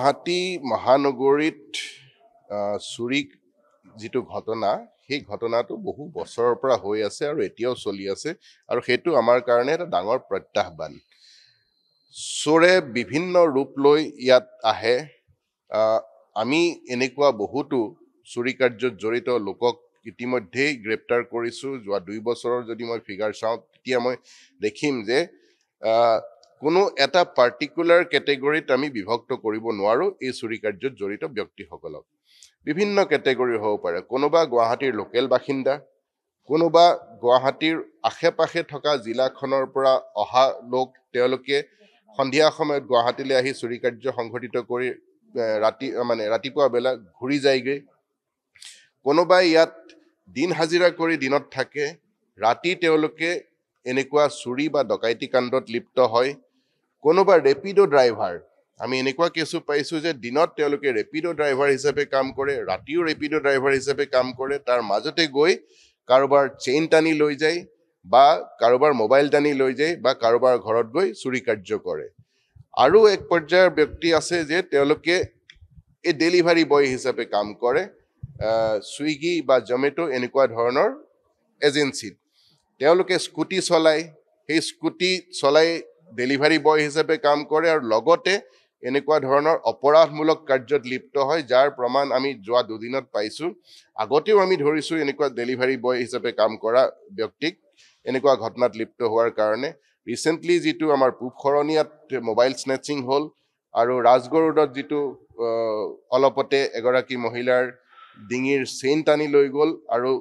গুৱাহাটী মহানগৰীত চুৰি যিটো ঘটনা সেই ঘটনাটো বহু বছৰৰ পৰা হৈ আছে আৰু এতিয়াও চলি আছে আৰু সেইটো আমাৰ কাৰণে এটা ডাঙৰ প্ৰত্যাহ্বান চোৰে বিভিন্ন ৰূপ লৈ ইয়াত আহে আমি এনেকুৱা বহুতো চুৰি কাৰ্যত জড়িত লোকক ইতিমধ্যেই গ্ৰেপ্তাৰ কৰিছোঁ যোৱা দুই বছৰৰ যদি মই ফিগাৰ চাওঁ তেতিয়া মই দেখিম যে কোনো এটা পাৰ্টিকুলাৰ কেটেগৰীত আমি বিভক্ত কৰিব নোৱাৰোঁ এই চুৰি কাৰ্যত জড়িত ব্যক্তিসকলক বিভিন্ন কেটেগৰী হ'ব পাৰে কোনোবা গুৱাহাটীৰ লোকেল বাসিন্দা কোনোবা গুৱাহাটীৰ আশে পাশে থকা জিলাখনৰ পৰা অহা লোক তেওঁলোকে সন্ধিয়া সময়ত গুৱাহাটীলৈ আহি চুৰি কাৰ্য সংঘটিত কৰি ৰাতি মানে ৰাতিপুৱা বেলা ঘূৰি যায়গৈ কোনোবাই ইয়াত দিন হাজিৰা কৰি দিনত থাকে ৰাতি তেওঁলোকে এনেকুৱা চুৰি বা ডকাইতি কাণ্ডত লিপ্ত হয় কোনোবা ৰেপিড' ড্ৰাইভাৰ আমি এনেকুৱা কেছো পাইছোঁ যে দিনত তেওঁলোকে ৰেপিড' ড্ৰাইভাৰ হিচাপে কাম কৰে ৰাতিও ৰেপিড' ড্ৰাইভাৰ হিচাপে কাম কৰে তাৰ মাজতে গৈ কাৰোবাৰ চেইন টানি লৈ যায় বা কাৰোবাৰ মোবাইল টানি লৈ যায় বা কাৰোবাৰ ঘৰত গৈ চুৰি কাৰ্য কৰে আৰু এক পৰ্যায়ৰ ব্যক্তি আছে যে তেওঁলোকে এই ডেলিভাৰী বয় হিচাপে কাম কৰে চুইগি বা জমেট' এনেকুৱা ধৰণৰ এজেঞ্চিত তেওঁলোকে স্কুটি চলায় সেই স্কুটি চলাই ডেলিভাৰী বয় হিচাপে কাম কৰে আৰু লগতে এনেকুৱা ধৰণৰ অপৰাধমূলক কাৰ্যত লিপ্ত হয় যাৰ প্ৰমাণ আমি যোৱা দুদিনত পাইছোঁ আগতেও আমি ধৰিছোঁ এনেকুৱা ডেলিভাৰী বয় হিচাপে কাম কৰা ব্যক্তিক এনেকুৱা ঘটনাত লিপ্ত হোৱাৰ কাৰণে ৰিচেণ্টলি যিটো আমাৰ পূব শৰণীয়াত মোবাইল স্নেচিং হ'ল আৰু ৰাজগড় ৰোডত যিটো অলপতে এগৰাকী মহিলাৰ ডিঙিৰ চেইন টানি লৈ গ'ল আৰু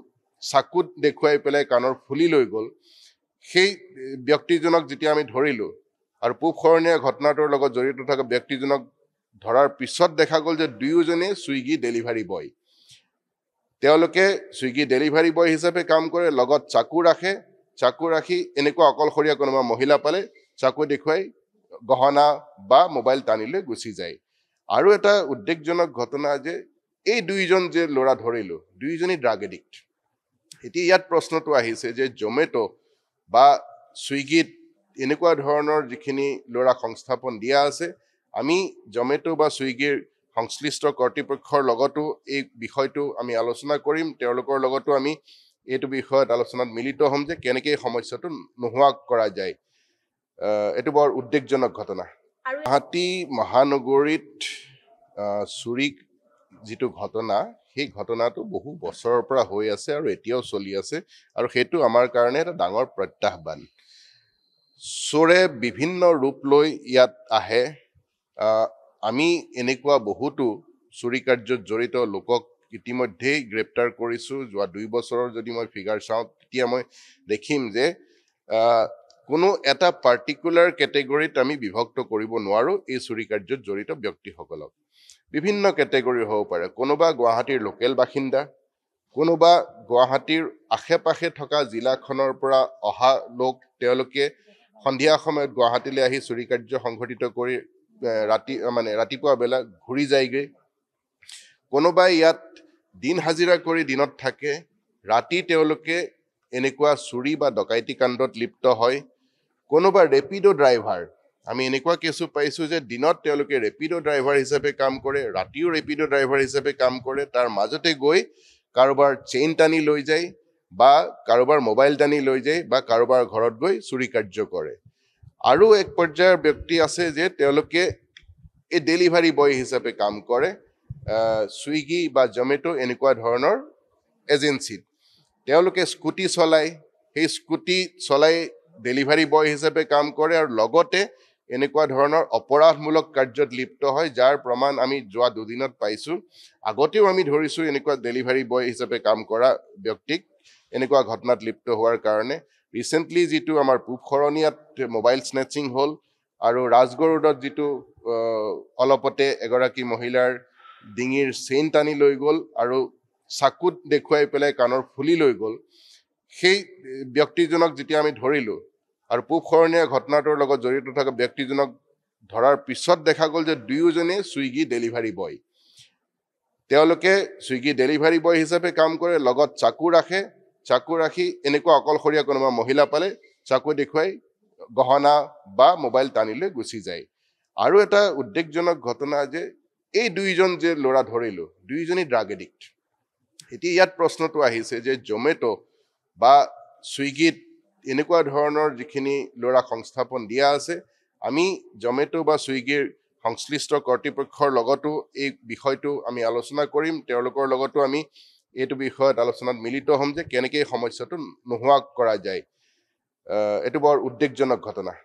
চাকুত দেখুৱাই পেলাই কাণৰ ফুলি লৈ গ'ল সেই ব্যক্তিজনক যেতিয়া আমি ধৰিলোঁ আৰু পূবসৰণীয়া ঘটনাটোৰ লগত জড়িত থকা ব্যক্তিজনক ধৰাৰ পিছত দেখা গ'ল যে দুয়োজনেই চুইগি ডেলিভাৰী বয় তেওঁলোকে চুইগী ডেলিভাৰী বয় হিচাপে কাম কৰে লগত চাকু ৰাখে চাকু ৰাখি এনেকুৱা অকলশৰীয়া কোনোবা মহিলা পালে চাকু দেখুৱাই গহনা বা মোবাইল টানি লৈ গুচি যায় আৰু এটা উদ্বেগজনক ঘটনা যে এই দুইজন যে ল'ৰা ধৰিলোঁ দুয়োজনী ড্ৰাগ এডিক্ট এতিয়া ইয়াত প্ৰশ্নটো আহিছে যে জমেট' বা চুইগিত এনেকুৱা ধৰণৰ যিখিনি লৰাক সংস্থাপন দিয়া আছে আমি জমেট' বা ছুইগিৰ সংশ্লিষ্ট কৰ্তৃপক্ষৰ লগতো এই বিষয়টো আমি আলোচনা কৰিম তেওঁলোকৰ লগতো আমি এইটো বিষয়ত আলোচনাত মিলিত হ'ম যে কেনেকৈ সমস্যাটো নোহোৱা কৰা যায় এইটো বৰ উদ্বেগজনক ঘটনা গুৱাহাটী মহানগৰীত চুৰিক যিটো ঘটনা সেই ঘটনাটো বহু বছৰৰ পৰা হৈ আছে আৰু এতিয়াও চলি আছে আৰু সেইটো আমাৰ কাৰণে এটা ডাঙৰ প্ৰত্যাহ্বান চোৰে বিভিন্ন ৰূপ লৈ ইয়াত আহে আমি এনেকুৱা বহুতো চুৰি কাৰ্যত জড়িত লোকক ইতিমধ্যেই গ্ৰেপ্তাৰ কৰিছোঁ যোৱা দুই বছৰৰ যদি মই ফিগাৰ চাওঁ তেতিয়া মই দেখিম যে কোনো এটা পাৰ্টিকুলাৰ কেটেগৰীত আমি বিভক্ত কৰিব নোৱাৰোঁ এই চুৰি কাৰ্যত জড়িত ব্যক্তিসকলক বিভিন্ন কেটেগৰী হ'ব পাৰে কোনোবা গুৱাহাটীৰ লোকেল বাসিন্দা কোনোবা গুৱাহাটীৰ আশে পাশে থকা জিলাখনৰ পৰা অহা লোক তেওঁলোকে সন্ধিয়া সময়ত গুৱাহাটীলৈ আহি চুৰি কাৰ্য সংঘটিত কৰি ৰাতি মানে ৰাতিপুৱা বেলা ঘূৰি যায়গৈ কোনোবাই ইয়াত দিন হাজিৰা কৰি দিনত থাকে ৰাতি তেওঁলোকে এনেকুৱা চুৰি বা ডকাইতি কাণ্ডত লিপ্ত হয় কোনোবা ৰেপিড' ড্ৰাইভাৰ আমি এনেকুৱা কেছো পাইছোঁ যে দিনত তেওঁলোকে ৰেপিড' ড্ৰাইভাৰ হিচাপে কাম কৰে ৰাতিও ৰেপিড' ড্ৰাইভাৰ হিচাপে কাম কৰে তাৰ মাজতে গৈ কাৰোবাৰ চেইন টানি লৈ যায় বা কাৰোবাৰ মোবাইল দানি লৈ যায় বা কাৰোবাৰ ঘৰত গৈ চুৰি কাৰ্য কৰে আৰু এক পৰ্যায়ৰ ব্যক্তি আছে যে তেওঁলোকে এই ডেলিভাৰী বয় হিচাপে কাম কৰে চুইগি বা জমেট' এনেকুৱা ধৰণৰ এজেঞ্চিত তেওঁলোকে স্কুটি চলায় সেই স্কুটি চলাই ডেলিভাৰী বয় হিচাপে কাম কৰে আৰু লগতে এনেকুৱা ধৰণৰ অপৰাধমূলক কাৰ্যত লিপ্ত হয় যাৰ প্ৰমাণ আমি যোৱা দুদিনত পাইছোঁ আগতেও আমি ধৰিছোঁ এনেকুৱা ডেলিভাৰী বয় হিচাপে কাম কৰা ব্যক্তিক এনেকুৱা ঘটনাত লিপ্ত হোৱাৰ কাৰণে ৰিচেণ্টলি যিটো আমাৰ পূব শৰণীয়াত মোবাইল স্নেচিং হ'ল আৰু ৰাজগড় ৰোডত যিটো অলপতে এগৰাকী মহিলাৰ ডিঙিৰ চেইন টানি লৈ গ'ল আৰু চাকুত দেখুৱাই পেলাই কাণৰ ফুলি লৈ গ'ল সেই ব্যক্তিজনক যেতিয়া আমি ধৰিলোঁ আৰু পূব শৰণীয়া ঘটনাটোৰ লগত জড়িত থকা ব্যক্তিজনক ধৰাৰ পিছত দেখা গ'ল যে দুয়োজনেই চুইগি ডেলিভাৰী বয় তেওঁলোকে চুইগি ডেলিভাৰী বয় হিচাপে কাম কৰে লগত চাকু ৰাখে চাকু ৰাখি এনেকুৱা অকলশৰীয়া কোনোবা মহিলা পালে চাকু দেখুৱাই গহনা বা মোবাইল টানি লৈ গুচি যায় আৰু এটা উদ্বেগজনক ঘটনা যে এই দুইজন যে ল'ৰা ধৰিলোঁ দুয়োজনী ড্ৰাগ এডিক্ট এতিয়া ইয়াত প্ৰশ্নটো আহিছে যে জমেট' বা ছুইগিত এনেকুৱা ধৰণৰ যিখিনি ল'ৰা সংস্থাপন দিয়া আছে আমি জমেট' বা ছুইগিৰ সংশ্লিষ্ট কৰ্তৃপক্ষৰ লগতো এই বিষয়টো আমি আলোচনা কৰিম তেওঁলোকৰ লগতো আমি এইটো বিষয়ত আলোচনাত মিলিত হ'ম যে কেনেকে সমস্যাটো নোহোৱা কৰা যায় এইটো বৰ উদ্বেগজনক ঘটনা